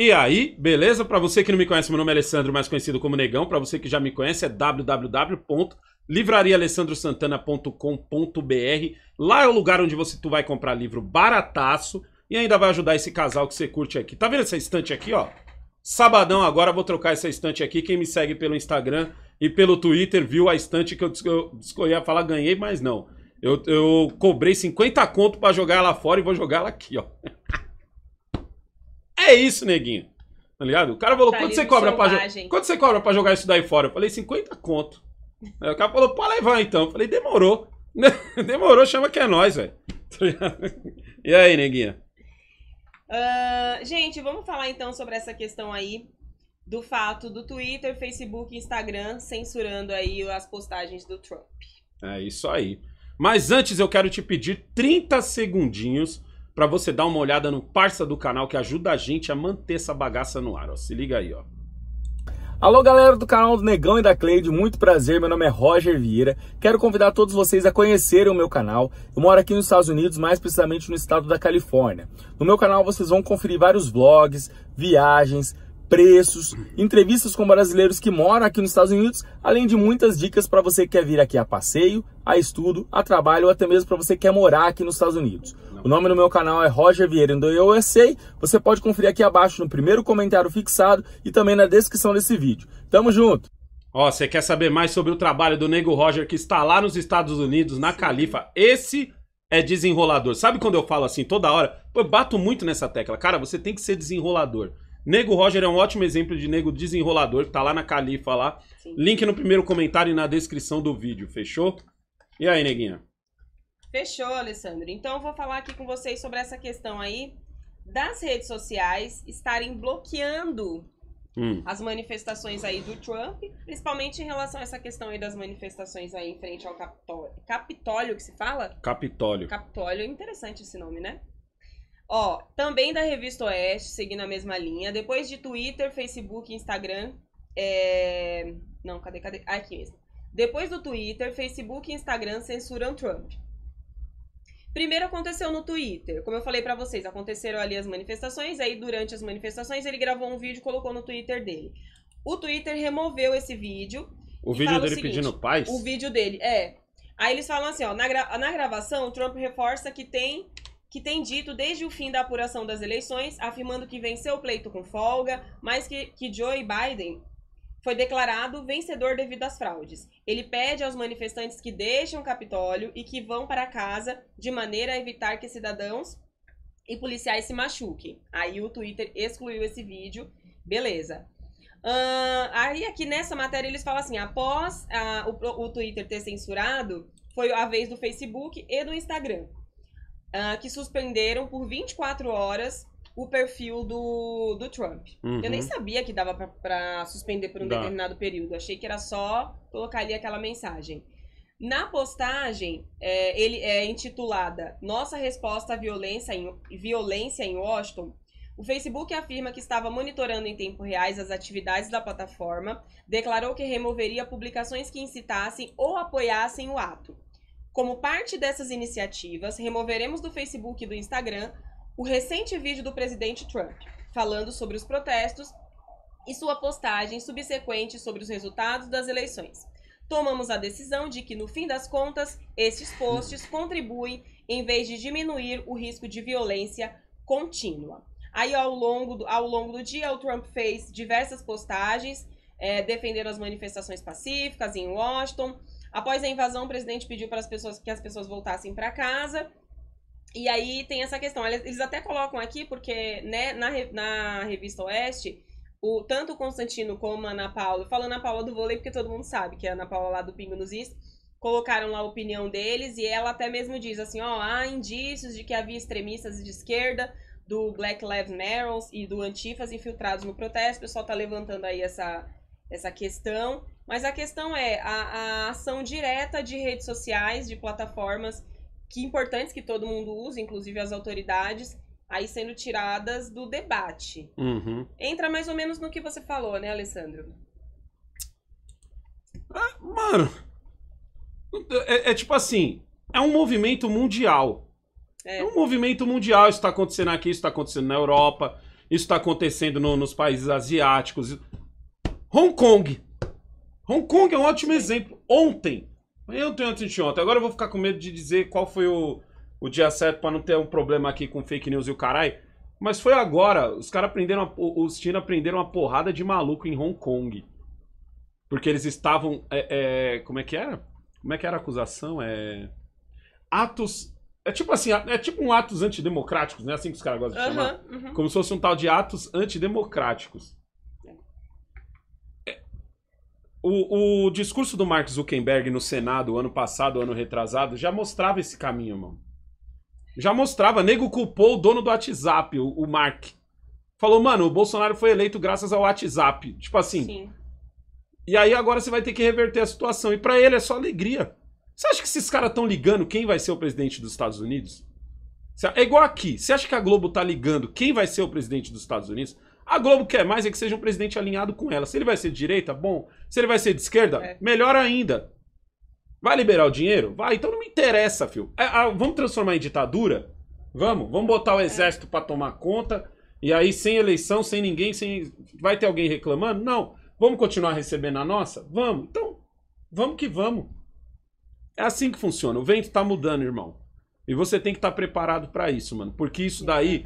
E aí, beleza? Para você que não me conhece, meu nome é Alessandro, mais conhecido como Negão. Para você que já me conhece, é www.livrariaalessandrosantana.com.br. Lá é o lugar onde você tu vai comprar livro barataço e ainda vai ajudar esse casal que você curte aqui. Tá vendo essa estante aqui, ó? Sabadão agora vou trocar essa estante aqui. Quem me segue pelo Instagram e pelo Twitter viu a estante que eu, escolhi? a falar ganhei, mas não. Eu, eu cobrei 50 conto para jogar ela fora e vou jogar ela aqui, ó é isso, neguinho? Tá ligado? O cara falou, tá quanto, você cobra para quanto você cobra pra jogar isso daí fora? Eu falei, 50 conto. Aí o cara falou, pode levar então. Eu falei, demorou. demorou, chama que é nós, velho. Tá e aí, neguinha? Uh, gente, vamos falar então sobre essa questão aí do fato do Twitter, Facebook e Instagram censurando aí as postagens do Trump. É isso aí. Mas antes eu quero te pedir 30 segundinhos para você dar uma olhada no parça do canal que ajuda a gente a manter essa bagaça no ar. Ó. Se liga aí, ó. Alô galera do canal do Negão e da Cleide, muito prazer, meu nome é Roger Vieira. Quero convidar todos vocês a conhecerem o meu canal. Eu moro aqui nos Estados Unidos, mais precisamente no estado da Califórnia. No meu canal vocês vão conferir vários vlogs, viagens, preços, entrevistas com brasileiros que moram aqui nos Estados Unidos, além de muitas dicas para você que quer vir aqui a passeio, a estudo, a trabalho ou até mesmo para você que quer morar aqui nos Estados Unidos. O nome do meu canal é Roger Vieira do então, Eu Você pode conferir aqui abaixo no primeiro comentário fixado e também na descrição desse vídeo. Tamo junto! Ó, você quer saber mais sobre o trabalho do Nego Roger que está lá nos Estados Unidos, na Califa? Esse é desenrolador. Sabe quando eu falo assim toda hora? Eu bato muito nessa tecla. Cara, você tem que ser desenrolador. Nego Roger é um ótimo exemplo de nego desenrolador que tá lá na Califa lá. Sim. Link no primeiro comentário e na descrição do vídeo, fechou? E aí, neguinha? Fechou, Alessandro. Então eu vou falar aqui com vocês sobre essa questão aí das redes sociais estarem bloqueando hum. as manifestações aí do Trump, principalmente em relação a essa questão aí das manifestações aí em frente ao Capitólio, Capitólio que se fala? Capitólio. Capitólio, é interessante esse nome, né? Ó, também da revista Oeste, seguindo a mesma linha. Depois de Twitter, Facebook, Instagram. É... Não, cadê, cadê? Ah, aqui mesmo. Depois do Twitter, Facebook e Instagram censuram Trump. Primeiro aconteceu no Twitter. Como eu falei para vocês, aconteceram ali as manifestações, aí durante as manifestações ele gravou um vídeo e colocou no Twitter dele. O Twitter removeu esse vídeo. O vídeo dele o seguinte, pedindo paz? O vídeo dele, é. Aí eles falam assim, ó, na, gra na gravação, Trump reforça que tem que tem dito desde o fim da apuração das eleições, afirmando que venceu o pleito com folga, mas que, que Joe Biden foi declarado vencedor devido às fraudes. Ele pede aos manifestantes que deixem o Capitólio e que vão para casa de maneira a evitar que cidadãos e policiais se machuquem. Aí o Twitter excluiu esse vídeo, beleza. Uh, aí aqui nessa matéria eles falam assim, após ah, o, o Twitter ter censurado, foi a vez do Facebook e do Instagram, uh, que suspenderam por 24 horas o perfil do, do Trump. Uhum. Eu nem uhum. sabia que dava para suspender por um Dá. determinado período. Achei que era só colocar ali aquela mensagem. Na postagem, é, ele é intitulada Nossa Resposta à Violência em, Violência em Washington. O Facebook afirma que estava monitorando em tempo reais as atividades da plataforma, declarou que removeria publicações que incitassem ou apoiassem o ato. Como parte dessas iniciativas, removeremos do Facebook e do Instagram o recente vídeo do presidente Trump falando sobre os protestos e sua postagem subsequente sobre os resultados das eleições. Tomamos a decisão de que, no fim das contas, esses posts contribuem em vez de diminuir o risco de violência contínua. Aí, ao longo do, ao longo do dia, o Trump fez diversas postagens é, defendendo as manifestações pacíficas em Washington. Após a invasão, o presidente pediu para as pessoas que as pessoas voltassem para casa e aí tem essa questão. Eles até colocam aqui, porque né, na, na revista Oeste, o, tanto o Constantino como a Ana Paula, falando Ana Paula do vôlei, porque todo mundo sabe que é a Ana Paula lá do Pingo nos Is, colocaram lá a opinião deles e ela até mesmo diz assim: ó, há indícios de que havia extremistas de esquerda do Black Lives Matter e do Antifas infiltrados no protesto. O pessoal tá levantando aí essa, essa questão. Mas a questão é a, a ação direta de redes sociais, de plataformas que importantes que todo mundo usa, inclusive as autoridades, aí sendo tiradas do debate. Uhum. Entra mais ou menos no que você falou, né, Alessandro? Ah, mano, é, é tipo assim, é um movimento mundial. É. é. um movimento mundial. Isso está acontecendo aqui, isso está acontecendo na Europa, isso está acontecendo no, nos países asiáticos. Hong Kong. Hong Kong é um ótimo exemplo. Ontem, eu não tenho antes de ontem. Agora eu vou ficar com medo de dizer qual foi o, o dia certo para não ter um problema aqui com fake news e o caralho. Mas foi agora. Os caras prenderam. Os China prenderam uma porrada de maluco em Hong Kong. Porque eles estavam. É, é, como é que era? Como é que era a acusação? É. Atos. É tipo assim, é tipo um atos antidemocráticos, né? Assim que os caras gostam de chamar. uhum. Como se fosse um tal de atos antidemocráticos. O, o discurso do Mark Zuckerberg no Senado ano passado, ano retrasado, já mostrava esse caminho, mano. Já mostrava. Nego culpou o dono do WhatsApp, o, o Mark. Falou, mano, o Bolsonaro foi eleito graças ao WhatsApp. Tipo assim. Sim. E aí agora você vai ter que reverter a situação. E para ele é só alegria. Você acha que esses caras estão ligando quem vai ser o presidente dos Estados Unidos? É igual aqui. Você acha que a Globo tá ligando quem vai ser o presidente dos Estados Unidos? A Globo quer mais é que seja um presidente alinhado com ela. Se ele vai ser de direita, bom. Se ele vai ser de esquerda, é. melhor ainda. Vai liberar o dinheiro? Vai. Então não me interessa, filho. É, a, vamos transformar em ditadura? Vamos. Vamos botar o é. exército é. para tomar conta. E aí, sem eleição, sem ninguém, sem. Vai ter alguém reclamando? Não. Vamos continuar recebendo a nossa? Vamos. Então, vamos que vamos. É assim que funciona. O vento tá mudando, irmão. E você tem que estar tá preparado para isso, mano. Porque isso daí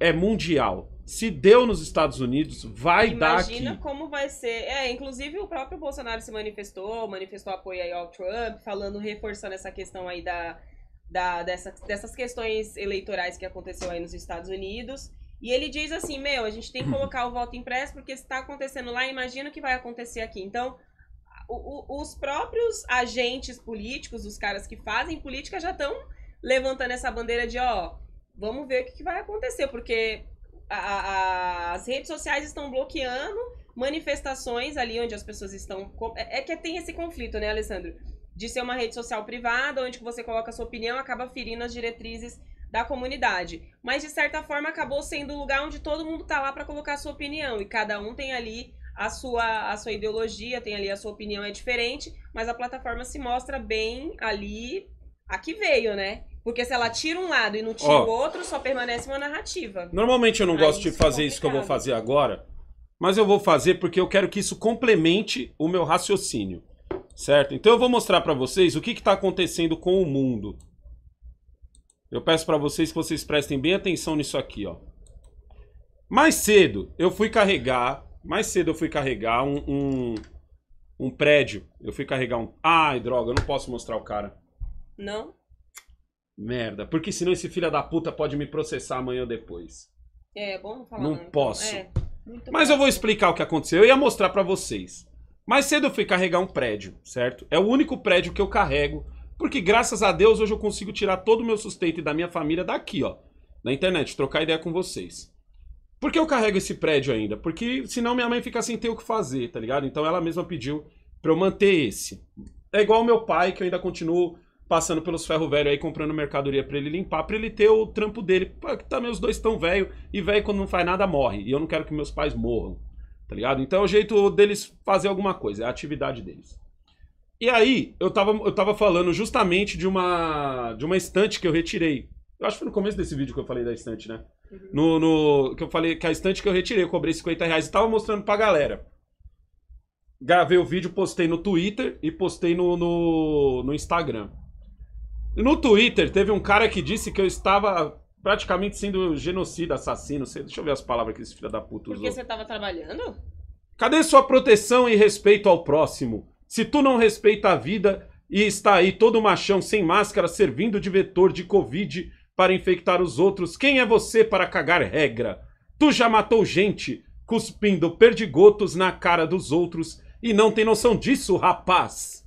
é mundial se deu nos Estados Unidos, vai Imagina dar aqui. Imagina como vai ser. É, inclusive o próprio Bolsonaro se manifestou, manifestou apoio aí ao Trump, falando, reforçando essa questão aí da, da, dessa, dessas questões eleitorais que aconteceu aí nos Estados Unidos. E ele diz assim, meu, a gente tem que colocar o voto impresso, porque se está acontecendo lá, imagina o que vai acontecer aqui. Então, o, o, os próprios agentes políticos, os caras que fazem política, já estão levantando essa bandeira de, ó, vamos ver o que, que vai acontecer, porque a, a, as redes sociais estão bloqueando manifestações ali onde as pessoas estão. É, é, que tem esse conflito, né, Alessandro? De ser uma rede social privada, onde você coloca a sua opinião, acaba ferindo as diretrizes da comunidade. Mas de certa forma acabou sendo o lugar onde todo mundo tá lá para colocar a sua opinião e cada um tem ali a sua a sua ideologia, tem ali a sua opinião é diferente, mas a plataforma se mostra bem ali a que veio, né? Porque se ela tira um lado e não tira o outro, só permanece uma narrativa. Normalmente eu não Aí gosto de é fazer isso que eu vou fazer agora, mas eu vou fazer porque eu quero que isso complemente o meu raciocínio, certo? Então eu vou mostrar para vocês o que está acontecendo com o mundo. Eu peço para vocês que vocês prestem bem atenção nisso aqui, ó. Mais cedo eu fui carregar, mais cedo eu fui carregar um, um, um prédio. Eu fui carregar um. Ai, droga, eu não posso mostrar o cara. Não? merda. Porque senão esse filho da puta pode me processar amanhã ou depois. É, bom falar. Não né? então. posso. É, Mas bom. eu vou explicar o que aconteceu. Eu ia mostrar para vocês. Mais cedo eu fui carregar um prédio, certo? É o único prédio que eu carrego. Porque graças a Deus hoje eu consigo tirar todo o meu sustento e da minha família daqui, ó. Na internet, trocar ideia com vocês. Por que eu carrego esse prédio ainda? Porque senão minha mãe fica sem ter o que fazer, tá ligado? Então ela mesma pediu pra eu manter esse. É igual meu pai, que eu ainda continuo passando pelos ferro velho aí, comprando mercadoria para ele limpar, para ele ter o trampo dele. porque também os dois estão velho e velho quando não faz nada morre. E eu não quero que meus pais morram, tá ligado? Então é o jeito deles fazer alguma coisa, é a atividade deles. E aí, eu tava, eu tava falando justamente de uma, de uma estante que eu retirei. Eu acho que foi no começo desse vídeo que eu falei da estante, né? Uhum. No, no, que eu falei que a estante que eu retirei, eu cobrei 50 reais e tava mostrando pra galera. Gravei o vídeo, postei no Twitter e postei no, no, no Instagram. No Twitter teve um cara que disse que eu estava praticamente sendo genocida, assassino. Deixa eu ver as palavras que esse filho da puta usou. Porque você estava trabalhando? Cadê sua proteção e respeito ao próximo? Se tu não respeita a vida e está aí todo machão sem máscara servindo de vetor de Covid para infectar os outros, quem é você para cagar regra? Tu já matou gente cuspindo perdigotos na cara dos outros e não tem noção disso, rapaz!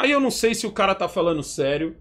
Aí eu não sei se o cara tá falando sério.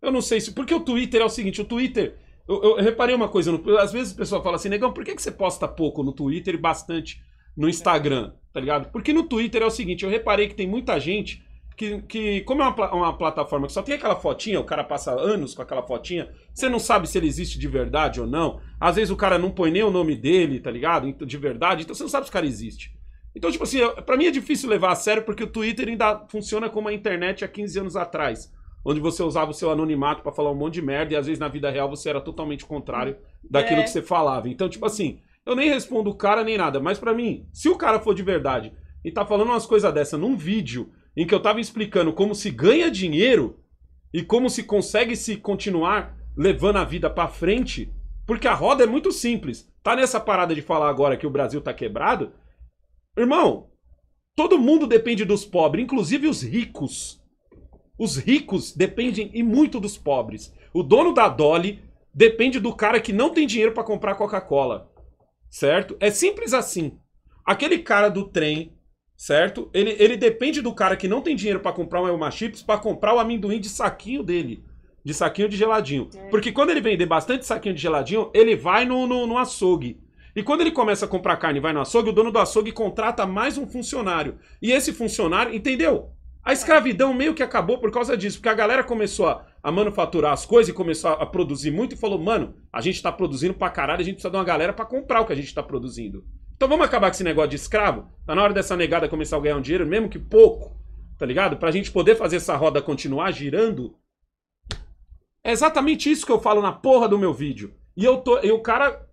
Eu não sei se. Porque o Twitter é o seguinte: o Twitter. Eu, eu reparei uma coisa. às vezes o pessoal fala assim, negão, por que, que você posta pouco no Twitter e bastante no Instagram? Tá ligado? Porque no Twitter é o seguinte: eu reparei que tem muita gente. Que, que como é uma, uma plataforma que só tem aquela fotinha, o cara passa anos com aquela fotinha, você não sabe se ele existe de verdade ou não. Às vezes o cara não põe nem o nome dele, tá ligado? Então, de verdade, então você não sabe se o cara existe. Então, tipo assim, para mim é difícil levar a sério porque o Twitter ainda funciona como a internet há 15 anos atrás, onde você usava o seu anonimato para falar um monte de merda e às vezes na vida real você era totalmente contrário daquilo é. que você falava. Então, tipo assim, eu nem respondo o cara nem nada, mas para mim, se o cara for de verdade e tá falando umas coisas dessa num vídeo em que eu tava explicando como se ganha dinheiro e como se consegue se continuar levando a vida para frente, porque a roda é muito simples. Tá nessa parada de falar agora que o Brasil tá quebrado, Irmão, todo mundo depende dos pobres, inclusive os ricos. Os ricos dependem e muito dos pobres. O dono da Dolly depende do cara que não tem dinheiro para comprar Coca-Cola. Certo? É simples assim. Aquele cara do trem, certo? Ele, ele depende do cara que não tem dinheiro para comprar uma Elma Chips para comprar o amendoim de saquinho dele. De saquinho de geladinho. É. Porque quando ele vender bastante saquinho de geladinho, ele vai no, no, no açougue e quando ele começa a comprar carne e vai no açougue, o dono do açougue contrata mais um funcionário. E esse funcionário, entendeu? A escravidão meio que acabou por causa disso, porque a galera começou a, a manufaturar as coisas e começou a, a, produzir muito e falou: mano, a gente tá produzindo pra caralho, a gente precisa de uma galera para comprar o que a gente tá produzindo. Então vamos acabar com esse negócio de escravo? Tá na hora dessa negada começar a ganhar um dinheiro, mesmo que pouco, tá ligado? Pra gente poder fazer essa roda continuar girando. É exatamente isso que eu falo na porra do meu vídeo. E eu tô, e o cara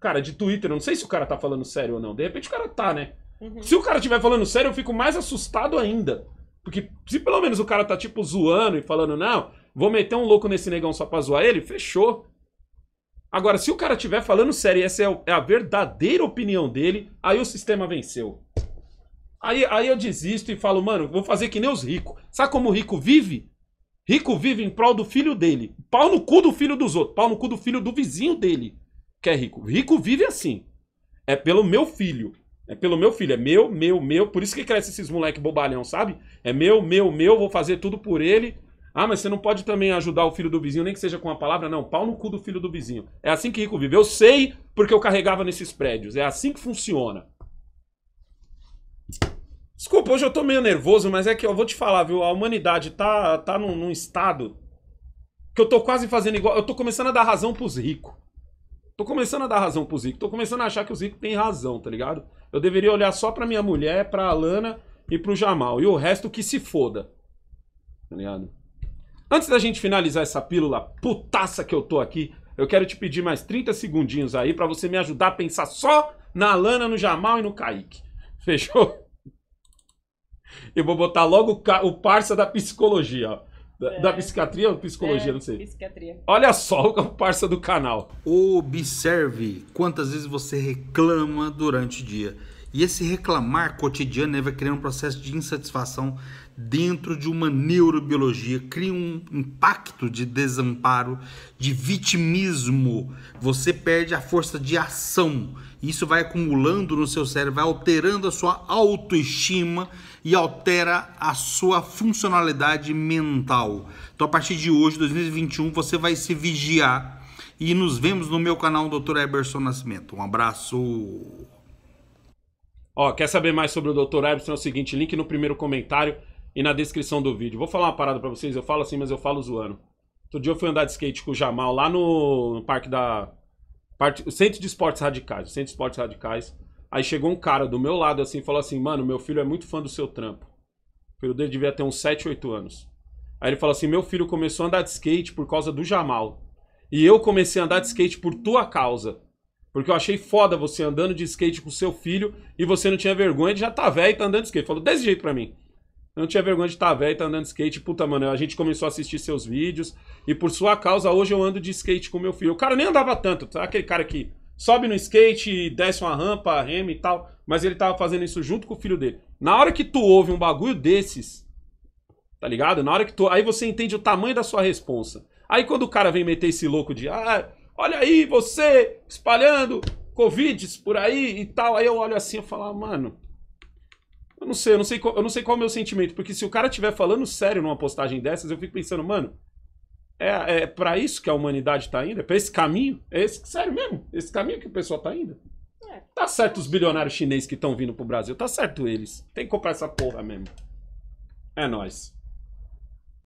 cara de Twitter. Eu não sei se o cara tá falando sério ou não. De repente o cara tá, né? Uhum. Se o cara estiver falando sério, eu fico mais assustado ainda. Porque se pelo menos o cara tá, tipo, zoando e falando, não, vou meter um louco nesse negão só pra zoar ele, fechou. Agora, se o cara estiver falando sério e essa é, é a verdadeira opinião dele, aí o sistema venceu. Aí, aí eu desisto e falo, mano, vou fazer que nem os ricos. Sabe como o rico vive? Rico vive em prol do filho dele. Pau no cu do filho dos outros. Pau no cu do filho do vizinho dele que é rico. Rico vive assim. É pelo meu filho. É pelo meu filho. É meu, meu, meu. Por isso que cresce esses moleque bobalhão, sabe? É meu, meu, meu. Vou fazer tudo por ele. Ah, mas você não pode também ajudar o filho do vizinho, nem que seja com uma palavra, não. Pau no cu do filho do vizinho. É assim que rico vive. Eu sei porque eu carregava nesses prédios. É assim que funciona. Desculpa, hoje eu tô meio nervoso, mas é que eu vou te falar, viu? A humanidade tá, tá num, num estado que eu tô quase fazendo igual. Eu tô começando a dar razão pros ricos. Tô começando a dar razão pro Zico. Tô começando a achar que o Zico tem razão, tá ligado? Eu deveria olhar só pra minha mulher, pra Alana e pro Jamal. E o resto que se foda. Tá ligado? Antes da gente finalizar essa pílula putaça que eu tô aqui, eu quero te pedir mais 30 segundinhos aí para você me ajudar a pensar só na Alana, no Jamal e no Kaique. Fechou? Eu vou botar logo o, o parça da psicologia, ó. Da, é. da, psiquiatria ou psicologia, é, não sei. Psiquiatria. Olha só o parça do canal. Observe quantas vezes você reclama durante o dia. E esse reclamar cotidiano né, vai criar um processo de insatisfação dentro de uma neurobiologia, cria um impacto de desamparo, de vitimismo. Você perde a força de ação isso vai acumulando no seu cérebro, vai alterando a sua autoestima e altera a sua funcionalidade mental. Então, a partir de hoje, 2021, você vai se vigiar. E nos vemos no meu canal, Dr. Eberson Nascimento. Um abraço. Ó, quer saber mais sobre o Dr. Eberson? É o seguinte: link no primeiro comentário e na descrição do vídeo. Vou falar uma parada para vocês. Eu falo assim, mas eu falo zoando. Outro dia eu fui andar de skate com o Jamal lá no, no parque da Part... O Centro de Esportes Radicais. O Centro de Esportes Radicais. Aí chegou um cara do meu lado assim e falou assim: Mano, meu filho é muito fã do seu trampo. O filho dele devia ter uns 7, 8 anos. Aí ele falou assim: Meu filho começou a andar de skate por causa do Jamal. E eu comecei a andar de skate por tua causa. Porque eu achei foda você andando de skate com seu filho e você não tinha vergonha, ele já tá velho e tá andando de skate. Falou desse jeito pra mim. Eu não tinha vergonha de estar tá velho, tá andando de skate. Puta, mano, a gente começou a assistir seus vídeos. E por sua causa, hoje eu ando de skate com meu filho. O cara nem andava tanto, tá? Aquele cara que sobe no skate, desce uma rampa, reme e tal. Mas ele tava fazendo isso junto com o filho dele. Na hora que tu ouve um bagulho desses, tá ligado? Na hora que tu. Aí você entende o tamanho da sua responsa. Aí quando o cara vem meter esse louco de. Ah, olha aí, você espalhando Covid por aí e tal. Aí eu olho assim e falo, ah, mano não sei, eu não sei, qual, eu não sei qual é o meu sentimento, porque se o cara estiver falando sério numa postagem dessas, eu fico pensando, mano, é, é para isso que a humanidade tá indo? É pra esse caminho? É esse, sério mesmo? Esse caminho que o pessoal tá indo? É. Tá certo os bilionários chineses que estão vindo pro Brasil, tá certo eles. Tem que comprar essa porra mesmo. É nós.